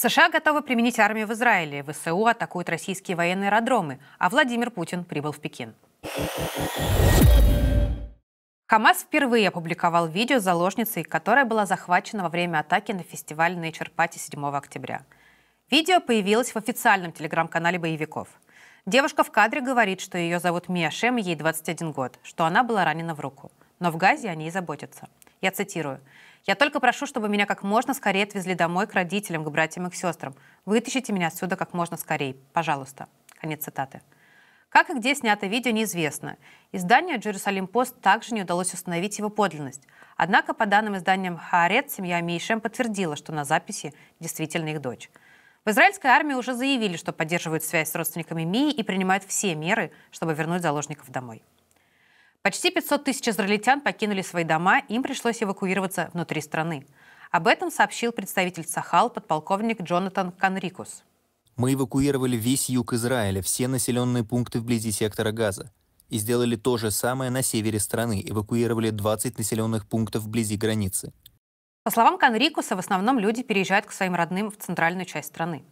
США готовы применить армию в Израиле. ВСУ атакуют российские военные аэродромы, а Владимир Путин прибыл в Пекин. Хамас впервые опубликовал видео с заложницей, которая была захвачена во время атаки на фестиваль на Ичерпате 7 октября. Видео появилось в официальном телеграм-канале боевиков. Девушка в кадре говорит, что ее зовут Мия Шем, ей 21 год, что она была ранена в руку. Но в Газе о ней заботятся. Я цитирую. Я только прошу, чтобы меня как можно скорее отвезли домой к родителям, к братьям и к сестрам. Вытащите меня отсюда как можно скорее. Пожалуйста». Конец цитаты. Как и где снято видео, неизвестно. Изданию «Джерусалим Пост» также не удалось установить его подлинность. Однако, по данным издания «Хаарет», семья Мейшем подтвердила, что на записи действительно их дочь. В израильской армии уже заявили, что поддерживают связь с родственниками Мии и принимают все меры, чтобы вернуть заложников домой. Почти 500 тысяч израильтян покинули свои дома, им пришлось эвакуироваться внутри страны. Об этом сообщил представитель Сахал подполковник Джонатан Канрикус. Мы эвакуировали весь юг Израиля, все населенные пункты вблизи сектора Газа. И сделали то же самое на севере страны, эвакуировали 20 населенных пунктов вблизи границы. По словам Канрикуса, в основном люди переезжают к своим родным в центральную часть страны.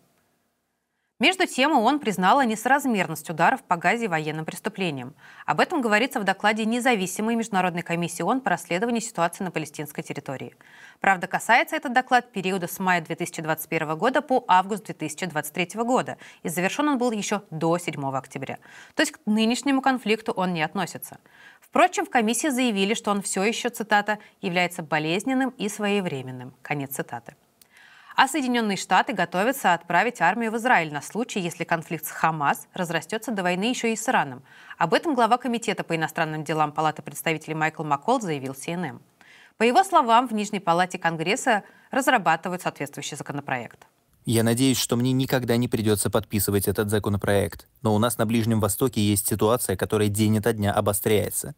Между тем, ООН признала несоразмерность ударов по Газе военным преступлением. Об этом говорится в докладе независимой Международной комиссии ООН по расследованию ситуации на палестинской территории. Правда, касается этот доклад периода с мая 2021 года по август 2023 года, и завершен он был еще до 7 октября. То есть к нынешнему конфликту он не относится. Впрочем, в комиссии заявили, что он все еще, цитата, является болезненным и своевременным. Конец цитаты. А Соединенные Штаты готовятся отправить армию в Израиль на случай, если конфликт с Хамас разрастется до войны еще и с Ираном. Об этом глава Комитета по иностранным делам Палаты представителей Майкл Маккол заявил CNN. По его словам, в Нижней Палате Конгресса разрабатывают соответствующий законопроект. Я надеюсь, что мне никогда не придется подписывать этот законопроект. Но у нас на Ближнем Востоке есть ситуация, которая день ото дня обостряется.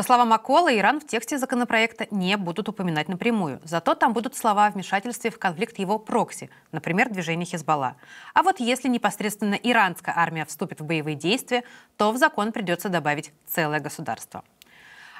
По словам Акола, Иран в тексте законопроекта не будут упоминать напрямую. Зато там будут слова о вмешательстве в конфликт его прокси, например, движение Хизбалла. А вот если непосредственно иранская армия вступит в боевые действия, то в закон придется добавить целое государство.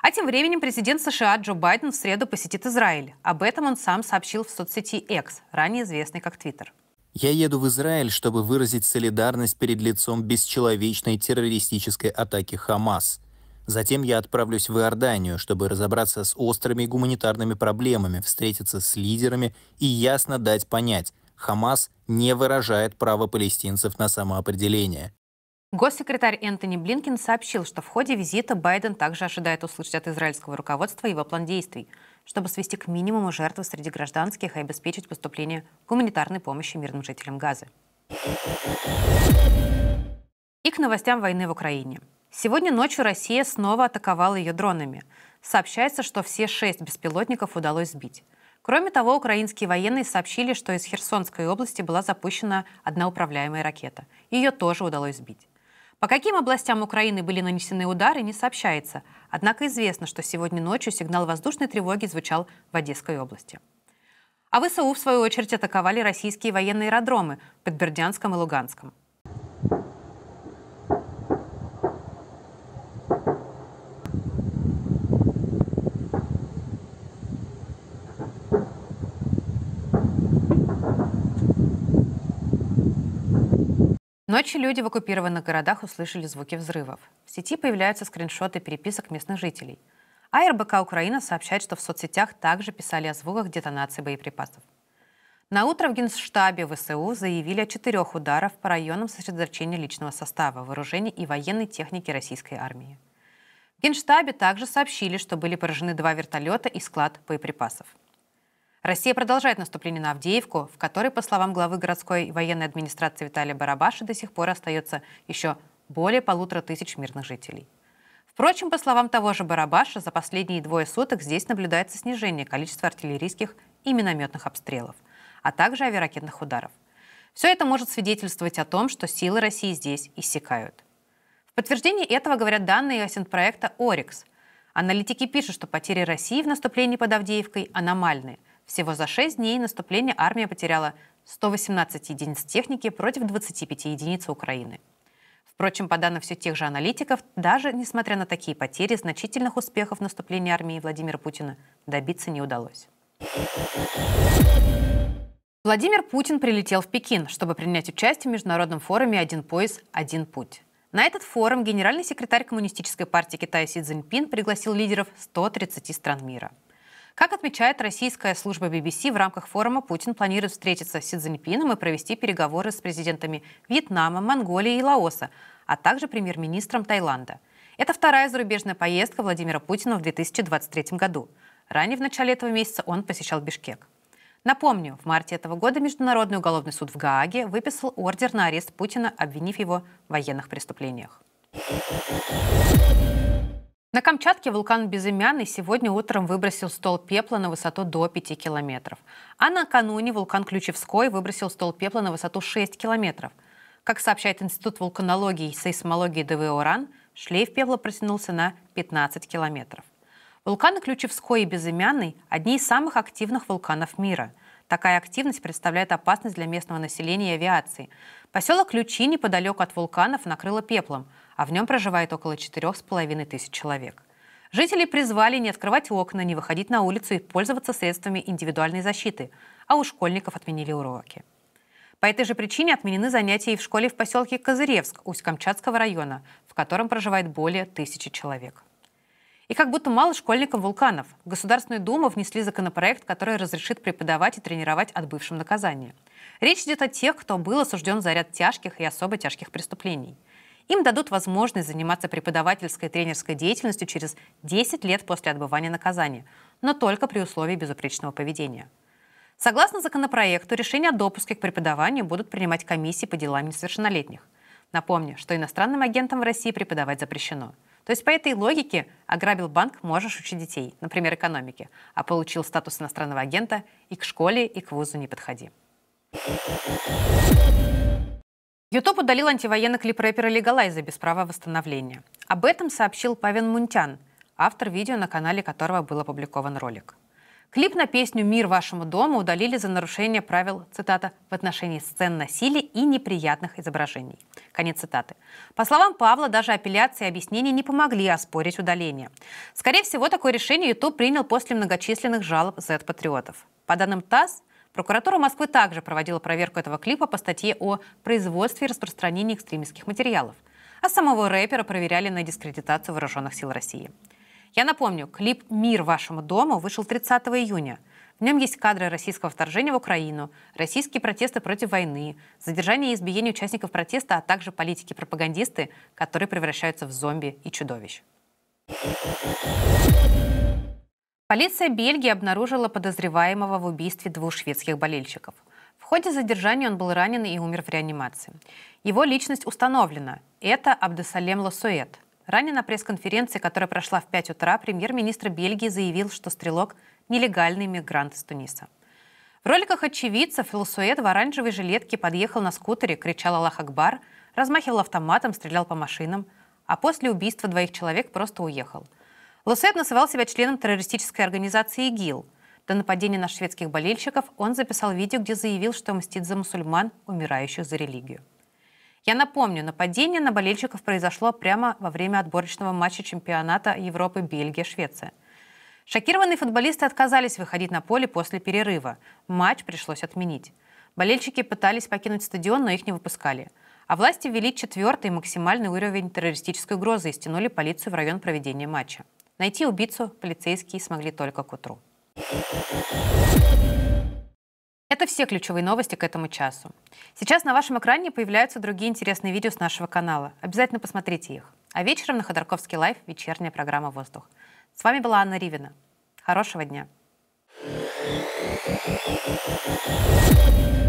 А тем временем президент США Джо Байден в среду посетит Израиль. Об этом он сам сообщил в соцсети X, ранее известной как Twitter. Я еду в Израиль, чтобы выразить солидарность перед лицом бесчеловечной террористической атаки Хамас – Затем я отправлюсь в Иорданию, чтобы разобраться с острыми гуманитарными проблемами, встретиться с лидерами и ясно дать понять, Хамас не выражает право палестинцев на самоопределение. Госсекретарь Энтони Блинкин сообщил, что в ходе визита Байден также ожидает услышать от израильского руководства его план действий, чтобы свести к минимуму жертвы среди гражданских и обеспечить поступление гуманитарной помощи мирным жителям Газы. И к новостям войны в Украине. Сегодня ночью Россия снова атаковала ее дронами. Сообщается, что все шесть беспилотников удалось сбить. Кроме того, украинские военные сообщили, что из Херсонской области была запущена одна управляемая ракета. Ее тоже удалось сбить. По каким областям Украины были нанесены удары, не сообщается. Однако известно, что сегодня ночью сигнал воздушной тревоги звучал в Одесской области. А ВСУ, в свою очередь, атаковали российские военные аэродромы в Подбердянском и Луганском. Ночью люди в оккупированных городах услышали звуки взрывов. В сети появляются скриншоты переписок местных жителей. А РБК Украина сообщает, что в соцсетях также писали о звуках детонации боеприпасов. На утро в Генштабе ВСУ заявили о четырех ударах по районам сосредоточения личного состава, вооружений и военной техники российской армии. В Генштабе также сообщили, что были поражены два вертолета и склад боеприпасов. Россия продолжает наступление на Авдеевку, в которой, по словам главы городской военной администрации Виталия Барабаша, до сих пор остается еще более полутора тысяч мирных жителей. Впрочем, по словам того же Барабаша, за последние двое суток здесь наблюдается снижение количества артиллерийских и минометных обстрелов, а также авиаракетных ударов. Все это может свидетельствовать о том, что силы России здесь иссякают. В подтверждение этого говорят данные осенпроекта «Орикс». Аналитики пишут, что потери России в наступлении под Авдеевкой аномальные – всего за 6 дней наступления армия потеряла 118 единиц техники против 25 единиц Украины. Впрочем, по данным все тех же аналитиков, даже несмотря на такие потери, значительных успехов в наступлении армии Владимира Путина добиться не удалось. Владимир Путин прилетел в Пекин, чтобы принять участие в международном форуме «Один пояс, один путь». На этот форум генеральный секретарь Коммунистической партии Китая Си Цзиньпин пригласил лидеров 130 стран мира. Как отмечает российская служба BBC, в рамках форума Путин планирует встретиться с Си Цзиньпином и провести переговоры с президентами Вьетнама, Монголии и Лаоса, а также премьер-министром Таиланда. Это вторая зарубежная поездка Владимира Путина в 2023 году. Ранее в начале этого месяца он посещал Бишкек. Напомню, в марте этого года Международный уголовный суд в Гааге выписал ордер на арест Путина, обвинив его в военных преступлениях. На Камчатке вулкан Безымянный сегодня утром выбросил стол пепла на высоту до 5 километров. А накануне вулкан Ключевской выбросил стол пепла на высоту 6 километров. Как сообщает Институт вулканологии и сейсмологии ДВО РАН, шлейф пепла протянулся на 15 километров. Вулканы Ключевской и Безымянный – одни из самых активных вулканов мира. Такая активность представляет опасность для местного населения и авиации. Поселок Ключи неподалеку от вулканов накрыло пеплом – а в нем проживает около 4,5 тысяч человек. Жители призвали не открывать окна, не выходить на улицу и пользоваться средствами индивидуальной защиты, а у школьников отменили уроки. По этой же причине отменены занятия и в школе в поселке Козыревск Усть-Камчатского района, в котором проживает более тысячи человек. И как будто мало школьникам вулканов. В Государственную Думу внесли законопроект, который разрешит преподавать и тренировать от отбывшим наказания. Речь идет о тех, кто был осужден за ряд тяжких и особо тяжких преступлений – им дадут возможность заниматься преподавательской и тренерской деятельностью через 10 лет после отбывания наказания, но только при условии безупречного поведения. Согласно законопроекту, решения о допуске к преподаванию будут принимать комиссии по делам несовершеннолетних. Напомню, что иностранным агентам в России преподавать запрещено. То есть по этой логике ограбил банк можешь учить детей, например, экономики, а получил статус иностранного агента и к школе, и к вузу не подходи. Ютуб удалил антивоенный клип рэпера Легалайза без права восстановления. Об этом сообщил Павел Мунтян, автор видео, на канале которого был опубликован ролик. Клип на песню «Мир вашему дому» удалили за нарушение правил, цитата, «в отношении сцен насилия и неприятных изображений». Конец цитаты. По словам Павла, даже апелляции и объяснения не помогли оспорить удаление. Скорее всего, такое решение YouTube принял после многочисленных жалоб Z-патриотов. По данным ТАСС, Прокуратура Москвы также проводила проверку этого клипа по статье о производстве и распространении экстремистских материалов. А самого рэпера проверяли на дискредитацию вооруженных сил России. Я напомню, клип «Мир вашему дому» вышел 30 июня. В нем есть кадры российского вторжения в Украину, российские протесты против войны, задержание и избиение участников протеста, а также политики-пропагандисты, которые превращаются в зомби и чудовищ. Полиция Бельгии обнаружила подозреваемого в убийстве двух шведских болельщиков. В ходе задержания он был ранен и умер в реанимации. Его личность установлена. Это Абдесалем Лосуэт. Ранее на пресс-конференции, которая прошла в 5 утра, премьер-министр Бельгии заявил, что стрелок – нелегальный мигрант из Туниса. В роликах очевидцев Лосуэт в оранжевой жилетке подъехал на скутере, кричал «Аллах Акбар», размахивал автоматом, стрелял по машинам, а после убийства двоих человек просто уехал – Лусет называл себя членом террористической организации ИГИЛ. До нападения на шведских болельщиков он записал видео, где заявил, что мстит за мусульман, умирающих за религию. Я напомню, нападение на болельщиков произошло прямо во время отборочного матча чемпионата Европы Бельгия-Швеция. Шокированные футболисты отказались выходить на поле после перерыва. Матч пришлось отменить. Болельщики пытались покинуть стадион, но их не выпускали. А власти ввели четвертый максимальный уровень террористической угрозы и стянули полицию в район проведения матча. Найти убийцу полицейские смогли только к утру. Это все ключевые новости к этому часу. Сейчас на вашем экране появляются другие интересные видео с нашего канала. Обязательно посмотрите их. А вечером на Ходорковский лайв вечерняя программа «Воздух». С вами была Анна Ривина. Хорошего дня! Thank you.